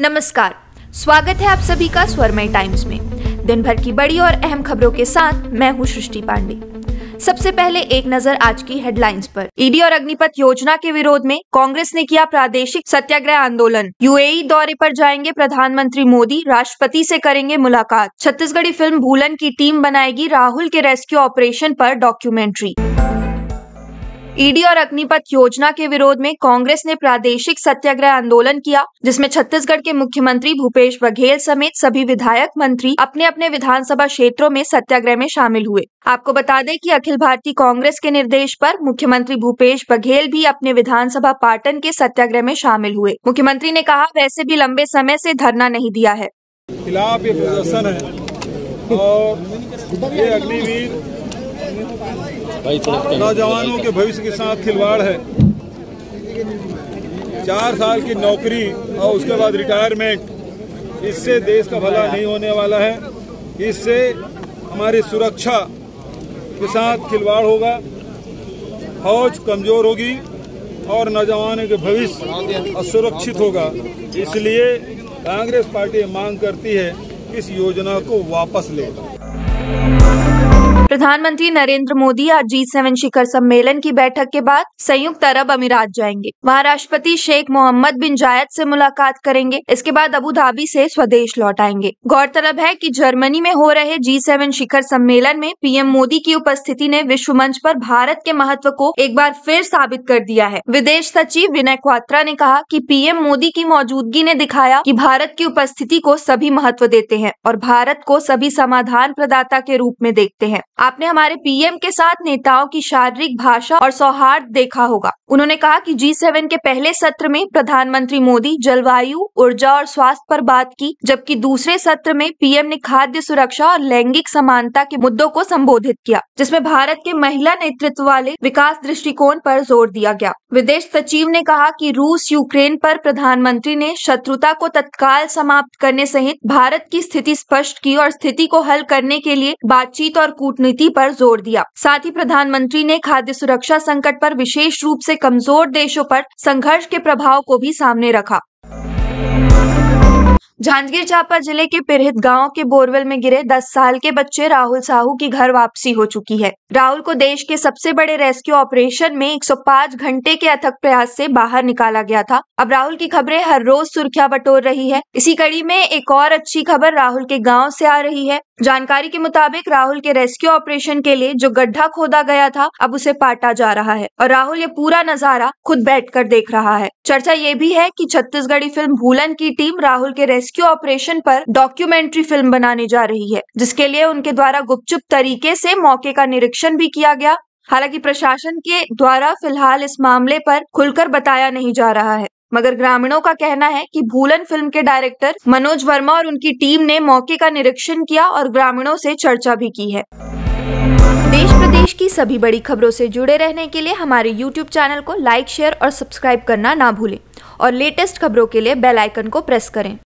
नमस्कार स्वागत है आप सभी का स्वरमय टाइम्स में दिन भर की बड़ी और अहम खबरों के साथ मैं हूँ सृष्टि पांडे सबसे पहले एक नजर आज की हेडलाइंस पर ईडी और अग्निपथ योजना के विरोध में कांग्रेस ने किया प्रादेशिक सत्याग्रह आंदोलन यूएई दौरे पर जाएंगे प्रधानमंत्री मोदी राष्ट्रपति से करेंगे मुलाकात छत्तीसगढ़ी फिल्म भूलन की टीम बनाएगी राहुल के रेस्क्यू ऑपरेशन पर डॉक्यूमेंट्री ईडी और अग्निपथ योजना के विरोध में कांग्रेस ने प्रादेशिक सत्याग्रह आंदोलन किया जिसमें छत्तीसगढ़ के मुख्यमंत्री भूपेश बघेल समेत सभी विधायक मंत्री अपने अपने विधानसभा क्षेत्रों में सत्याग्रह में शामिल हुए आपको बता दें कि अखिल भारतीय कांग्रेस के निर्देश पर मुख्यमंत्री भूपेश बघेल भी अपने विधानसभा पाटन के सत्याग्रह में शामिल हुए मुख्यमंत्री ने कहा वैसे भी लंबे समय से धरना नहीं दिया है खिलाफ ये प्रदर्शन है और ये अग्निवीर नौजवानों के भविष्य के साथ खिलवाड़ है चार साल की नौकरी और उसके बाद रिटायरमेंट इससे देश का भला नहीं होने वाला है इससे हमारी सुरक्षा के साथ खिलवाड़ होगा फौज कमजोर होगी और नौजवानों के भविष्य असुरक्षित होगा इसलिए कांग्रेस पार्टी मांग करती है इस योजना को वापस ले प्रधानमंत्री नरेंद्र मोदी आज जी सेवन शिखर सम्मेलन की बैठक के बाद संयुक्त अरब अमीरात जाएंगे वहाँ राष्ट्रपति शेख मोहम्मद बिन जायद से मुलाकात करेंगे इसके बाद अबू धाबी से स्वदेश लौट आएंगे गौरतलब है कि जर्मनी में हो रहे जी सेवन शिखर सम्मेलन में पीएम मोदी की उपस्थिति ने विश्व मंच पर भारत के महत्व को एक बार फिर साबित कर दिया है विदेश सचिव विनय क्वात्रा ने कहा की पीएम मोदी की मौजूदगी ने दिखाया की भारत की उपस्थिति को सभी महत्व देते हैं और भारत को सभी समाधान प्रदाता के रूप में देखते हैं आपने हमारे पीएम के साथ नेताओं की शारीरिक भाषा और सौहार्द देखा होगा उन्होंने कहा कि जी सेवन के पहले सत्र में प्रधानमंत्री मोदी जलवायु ऊर्जा और स्वास्थ्य पर बात की जबकि दूसरे सत्र में पीएम ने खाद्य सुरक्षा और लैंगिक समानता के मुद्दों को संबोधित किया जिसमें भारत के महिला नेतृत्व वाले विकास दृष्टिकोण पर जोर दिया गया विदेश सचिव ने कहा कि रूस यूक्रेन पर प्रधानमंत्री ने शत्रुता को तत्काल समाप्त करने सहित भारत की स्थिति स्पष्ट की और स्थिति को हल करने के लिए बातचीत और कूटनीति राजनीति पर जोर दिया साथ ही प्रधानमंत्री ने खाद्य सुरक्षा संकट पर विशेष रूप से कमजोर देशों पर संघर्ष के प्रभाव को भी सामने रखा जांजगीर चांपा जिले के पिरहित गांव के बोरवेल में गिरे 10 साल के बच्चे राहुल साहू की घर वापसी हो चुकी है राहुल को देश के सबसे बड़े रेस्क्यू ऑपरेशन में 105 घंटे के अथक प्रयास से बाहर निकाला गया था अब राहुल की खबरें हर रोज सुर्खियां बटोर रही है इसी कड़ी में एक और अच्छी खबर राहुल के गाँव ऐसी आ रही है जानकारी के मुताबिक राहुल के रेस्क्यू ऑपरेशन के लिए जो गड्ढा खोदा गया था अब उसे पाटा जा रहा है और राहुल ये पूरा नजारा खुद बैठ देख रहा है चर्चा ये भी है की छत्तीसगढ़ी फिल्म भूलन की टीम राहुल के रेस्क्यू रेस्क्यू ऑपरेशन पर डॉक्यूमेंट्री फिल्म बनाने जा रही है जिसके लिए उनके द्वारा गुपचुप तरीके से मौके का निरीक्षण भी किया गया हालांकि प्रशासन के द्वारा फिलहाल इस मामले पर खुलकर बताया नहीं जा रहा है मगर ग्रामीणों का कहना है कि भूलन फिल्म के डायरेक्टर मनोज वर्मा और उनकी टीम ने मौके का निरीक्षण किया और ग्रामीणों से चर्चा भी की है देश प्रदेश की सभी बड़ी खबरों से जुड़े रहने के लिए हमारे YouTube चैनल को लाइक शेयर और सब्सक्राइब करना ना भूलें और लेटेस्ट खबरों के लिए बेल आइकन को प्रेस करें